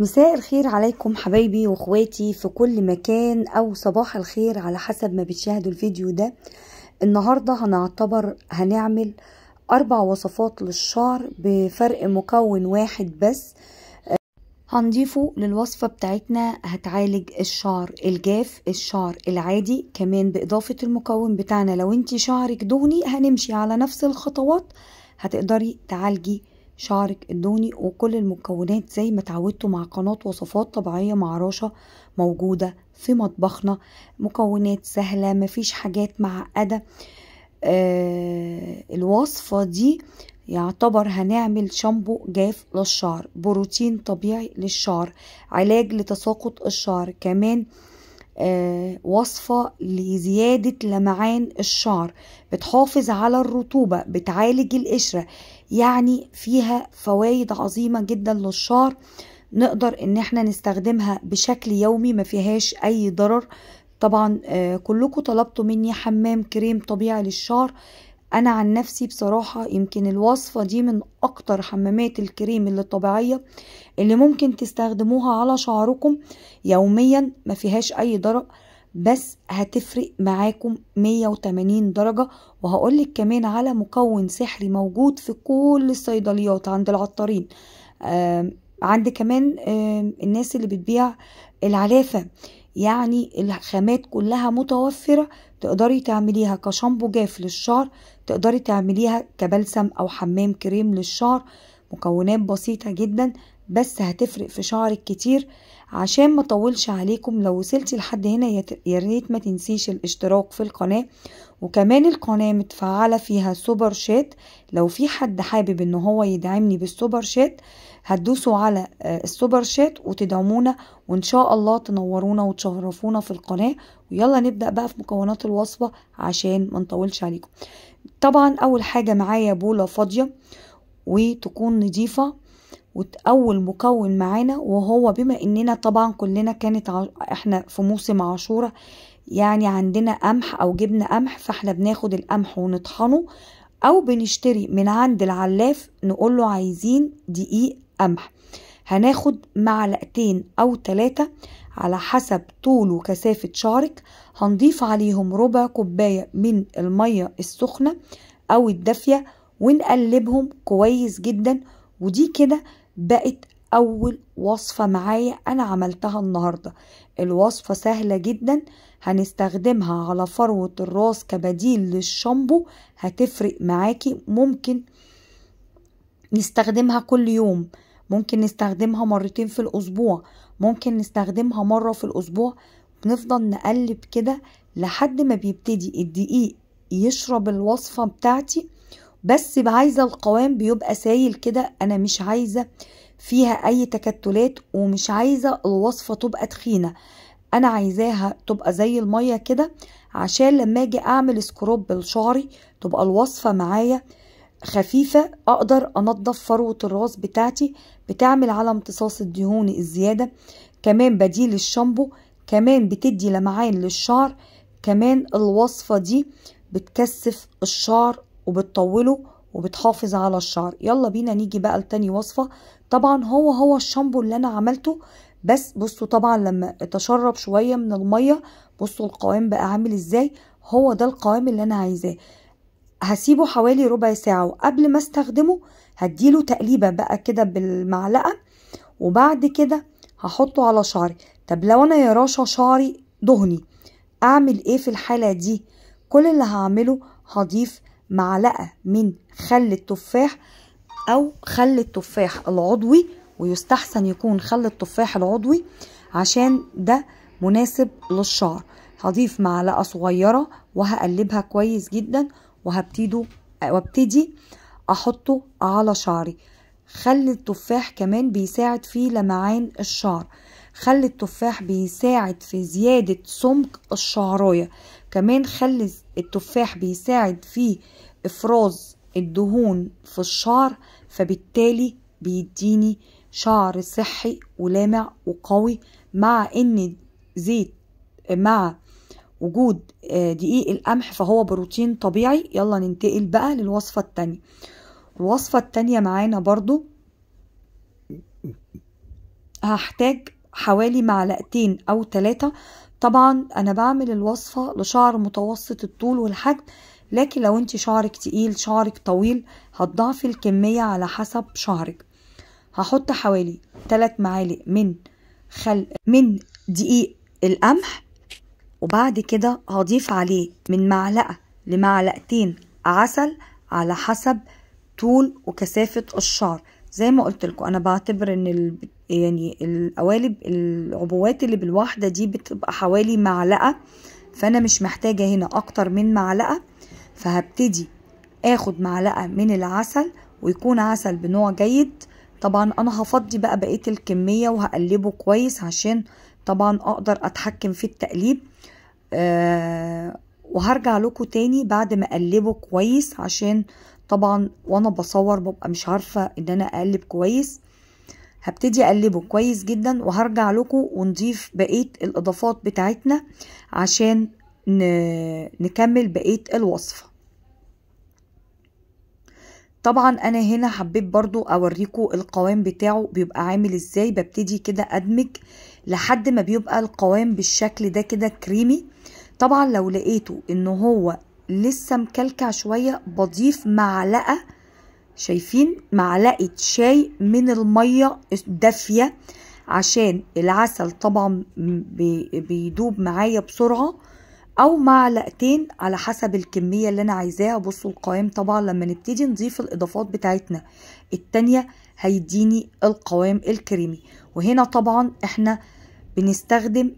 مساء الخير عليكم حبايبي واخواتي في كل مكان او صباح الخير على حسب ما بتشاهدوا الفيديو ده النهاردة هنعتبر هنعمل اربع وصفات للشعر بفرق مكون واحد بس هنضيفه للوصفة بتاعتنا هتعالج الشعر الجاف الشعر العادي كمان باضافة المكون بتاعنا لو انت شعرك دهني هنمشي على نفس الخطوات هتقدري تعالجي شعرك الدوني وكل المكونات زي ما تعودتوا مع قناة وصفات طبيعية مع رشا موجودة في مطبخنا مكونات سهلة مفيش حاجات معقدة آه الوصفة دي يعتبر هنعمل شامبو جاف للشعر بروتين طبيعي للشعر علاج لتساقط الشعر كمان آه وصفة لزيادة لمعان الشعر بتحافظ على الرطوبة بتعالج القشرة يعني فيها فوائد عظيمة جدا للشعر نقدر ان احنا نستخدمها بشكل يومي ما فيهاش اي ضرر طبعا آه، كلكم طلبتوا مني حمام كريم طبيعي للشعر انا عن نفسي بصراحة يمكن الوصفة دي من اكتر حمامات الكريم اللي الطبيعية اللي ممكن تستخدموها على شعركم يوميا ما فيهاش اي ضرر بس هتفرق معاكم 180 درجة وهقولك كمان على مكون سحري موجود في كل الصيدليات عند العطارين عند كمان الناس اللي بتبيع العلافة يعني الخامات كلها متوفرة تقدري تعمليها كشامبو جاف للشعر تقدري تعمليها كبلسم أو حمام كريم للشعر مكونات بسيطة جدا بس هتفرق في شعرك كتير عشان ما طولش عليكم لو وصلتي لحد هنا يا ريت ما تنسيش الاشتراك في القناه وكمان القناه متفعله فيها سوبر شات لو في حد حابب ان هو يدعمني بالسوبر شات هتدوسوا على آه، السوبر شات وتدعمونا وان شاء الله تنورونا وتشرفونا في القناه ويلا نبدا بقى في مكونات الوصفه عشان ما نطولش عليكم طبعا اول حاجه معايا بوله فاضيه وتكون نضيفه وأول مكون معانا وهو بما إننا طبعا كلنا كانت إحنا في موسم عاشورة يعني عندنا قمح أو جبنة قمح فإحنا بناخد القمح ونطحنه أو بنشتري من عند العلاف نقول له عايزين دقيق قمح هناخد معلقتين أو تلاتة على حسب طول وكثافة شعرك هنضيف عليهم ربع كوباية من المية السخنة أو الدافية ونقلبهم كويس جدا ودي كده بقت أول وصفة معايا أنا عملتها النهاردة الوصفة سهلة جدا هنستخدمها على فروة الراس كبديل للشامبو هتفرق معاكي ممكن نستخدمها كل يوم ممكن نستخدمها مرتين في الأسبوع ممكن نستخدمها مرة في الأسبوع بنفضل نقلب كده لحد ما بيبتدي الدقيق يشرب الوصفة بتاعتي بس عايزه القوام بيبقى سايل كده انا مش عايزه فيها اي تكتلات ومش عايزه الوصفه تبقى تخينه انا عايزاها تبقى زي الميه كده عشان لما اجي اعمل سكروب لشعري تبقى الوصفه معايا خفيفة أقدر أنظف فروة الراس بتاعتي بتعمل على امتصاص الدهون الزيادة كمان بديل الشامبو كمان بتدي لمعان للشعر كمان الوصفة دي بتكثف الشعر وبتطوله وبتحافظ على الشعر يلا بينا نيجي بقى لتاني وصفة طبعا هو هو الشامبو اللي انا عملته بس بصوا طبعا لما اتشرب شوية من المية بصوا القوام بقى عامل ازاي هو ده القوام اللي انا عايزاه هسيبه حوالي ربع ساعة وقبل ما استخدمه هديله تقليبة بقى كده بالمعلقة وبعد كده هحطه على شعري طب لو انا يا راشا شعري دهني اعمل ايه في الحالة دي كل اللي هعمله هضيف معلقة من خل التفاح أو خل التفاح العضوي ويستحسن يكون خل التفاح العضوي عشان ده مناسب للشعر هضيف معلقة صغيرة وهقلبها كويس جدا وهبتدي وابتدي احطه على شعري خل التفاح كمان بيساعد في لمعان الشعر خل التفاح بيساعد في زيادة سمك الشعراية كمان خلي التفاح بيساعد في افراز الدهون في الشعر فبالتالي بيديني شعر صحي ولامع وقوي مع ان زيت مع وجود آه، دقيق القمح فهو بروتين طبيعي يلا ننتقل بقى للوصفة التانية الوصفة التانية معانا برضو هحتاج حوالي معلقتين او ثلاثة طبعا انا بعمل الوصفة لشعر متوسط الطول والحجم لكن لو انت شعرك تقيل شعرك طويل هتضعفي الكمية على حسب شعرك هحط حوالي 3 معالق من خل من دقيق القمح وبعد كده هضيف عليه من معلقة لمعلقتين عسل على حسب طول وكثافة الشعر زي ما قلت لكم انا بعتبر ان ال... يعني القوالب العبوات اللي بالواحده دي بتبقى حوالي معلقه فانا مش محتاجه هنا اكتر من معلقه فهبتدي اخد معلقه من العسل ويكون عسل بنوع جيد طبعا انا هفضي بقى بقيه الكميه وهقلبه كويس عشان طبعا اقدر اتحكم في التقليب أه وهرجع لكم تاني بعد ما اقلبه كويس عشان طبعا وانا بصور ببقى مش عارفة ان انا اقلب كويس هبتدي اقلبه كويس جدا وهرجع لكم ونضيف بقية الاضافات بتاعتنا عشان نكمل بقية الوصفة طبعا انا هنا حبيت برضو اوريكم القوام بتاعه بيبقى عامل ازاي ببتدي كده ادمج لحد ما بيبقى القوام بالشكل ده كده كريمي طبعا لو لقيته ان هو لسه مكلكع شوية بضيف معلقة شايفين معلقة شاي من المية الدافية عشان العسل طبعا بيدوب معايا بسرعة او معلقتين على حسب الكمية اللي انا عايزاها بصوا القوام طبعا لما نبتدي نضيف الاضافات بتاعتنا التانية هيديني القوام الكريمي وهنا طبعا احنا بنستخدم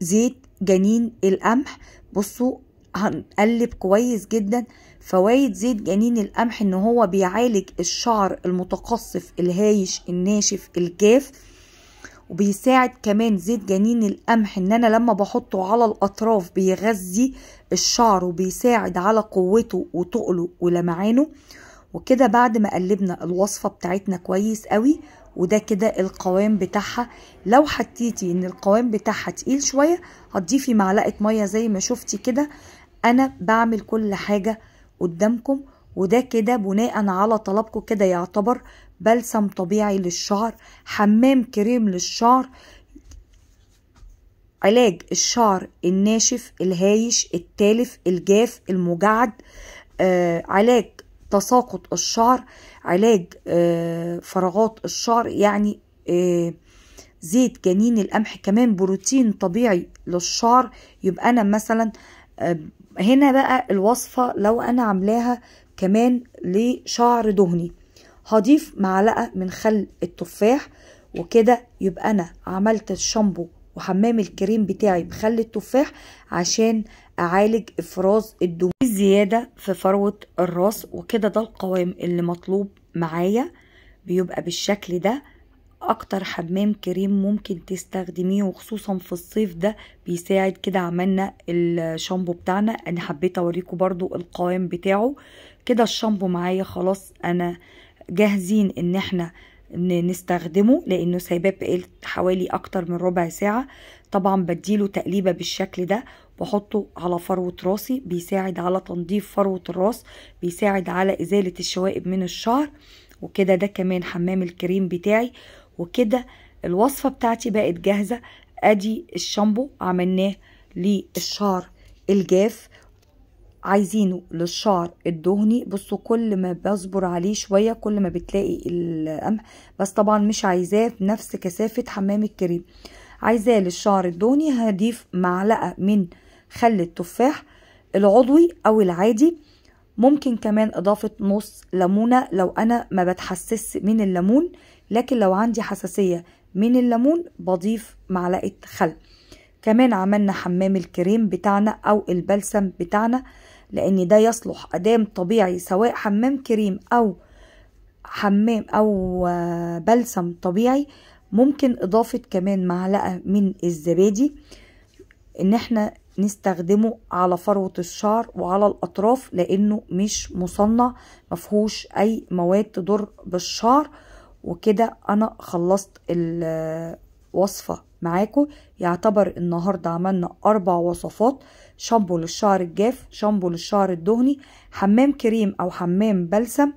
زيت جنين القمح بصوا هنقلب كويس جدا فوائد زيت جنين القمح ان هو بيعالج الشعر المتقصف الهايش الناشف الجاف وبيساعد كمان زيت جنين القمح ان انا لما بحطه على الاطراف بيغذي الشعر وبيساعد على قوته وتقله ولمعانه وكده بعد ما قلبنا الوصفه بتاعتنا كويس قوي وده كده القوام بتاعها لو حطيتي ان القوام بتاعها تقيل شويه هتضيفي معلقه ميه زي ما شفتي كده انا بعمل كل حاجه قدامكم وده كده بناء على طلبكم كده يعتبر بلسم طبيعي للشعر حمام كريم للشعر علاج الشعر الناشف الهايش التالف الجاف المجعد آه علاج تساقط الشعر علاج آه فراغات الشعر يعني آه زيت جنين القمح كمان بروتين طبيعي للشعر يبقى انا مثلا آه هنا بقى الوصفة لو أنا عاملاها كمان لشعر دهني هضيف معلقة من خل التفاح وكده يبقى أنا عملت الشامبو وحمام الكريم بتاعي بخل التفاح عشان أعالج إفراز الدهون الزيادة في فروة الراس وكده ده القوام اللي مطلوب معايا بيبقى بالشكل ده اكتر حمام كريم ممكن تستخدميه وخصوصا في الصيف ده بيساعد كده عملنا الشامبو بتاعنا انا حبيت اوريكم برضو القوام بتاعه كده الشامبو معايا خلاص انا جاهزين ان احنا نستخدمه لانه سايباه بقيت حوالي اكتر من ربع ساعه طبعا بديله تقليبه بالشكل ده بحطه على فروه راسي بيساعد على تنظيف فروه الراس بيساعد على ازاله الشوائب من الشعر وكده ده كمان حمام الكريم بتاعي وكده الوصفة بتاعتي بقت جاهزة ادي الشامبو عملناه للشعر الجاف عايزينه للشعر الدهني بصوا كل ما بصبر عليه شوية كل ما بتلاقي القمح بس طبعا مش عايزاه بنفس كثافة حمام الكريم عايزاه للشعر الدهني هضيف معلقة من خل التفاح العضوي او العادي ممكن كمان اضافة نص ليمونة لو انا ما بتحسس من الليمون لكن لو عندي حساسية من الليمون بضيف معلقة خل كمان عملنا حمام الكريم بتاعنا او البلسم بتاعنا لان ده يصلح ادام طبيعي سواء حمام كريم او حمام او آه، بلسم طبيعي ممكن اضافة كمان معلقة من الزبادي ان احنا نستخدمه على فروة الشعر وعلى الأطراف لأنه مش مصنع مفهوش أي مواد تضر بالشعر وكده أنا خلصت الوصفة معاكم يعتبر النهاردة عملنا أربع وصفات شامبو للشعر الجاف شامبو للشعر الدهني حمام كريم أو حمام بلسم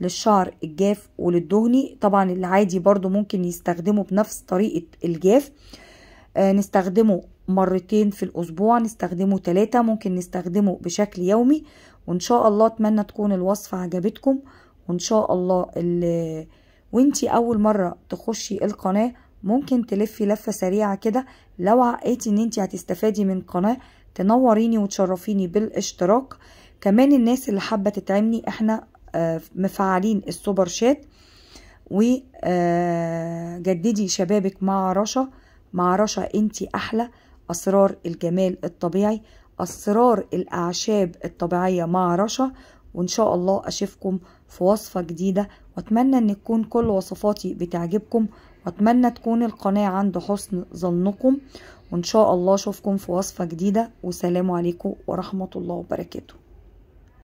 للشعر الجاف وللدهني طبعا العادي برضو ممكن يستخدمه بنفس طريقة الجاف آه، نستخدمه مرتين في الأسبوع نستخدمه ثلاثة ممكن نستخدمه بشكل يومي وإن شاء الله أتمنى تكون الوصفة عجبتكم وإن شاء الله وانتي أول مرة تخشي القناة ممكن تلفي لفة سريعة كده لو عقيتي ان انتي هتستفادي من قناة تنوريني وتشرفيني بالاشتراك كمان الناس اللي حابة تتعمني احنا آه، مفعلين السوبر شات وجددي آه، شبابك مع رشا مع رشا انتي احلى أسرار الجمال الطبيعي أسرار الأعشاب الطبيعية مع رشا وإن شاء الله أشوفكم في وصفة جديدة وأتمنى أن تكون كل وصفاتي بتعجبكم وأتمنى تكون القناة عند حسن ظنكم وإن شاء الله أشوفكم في وصفة جديدة والسلام عليكم ورحمة الله وبركاته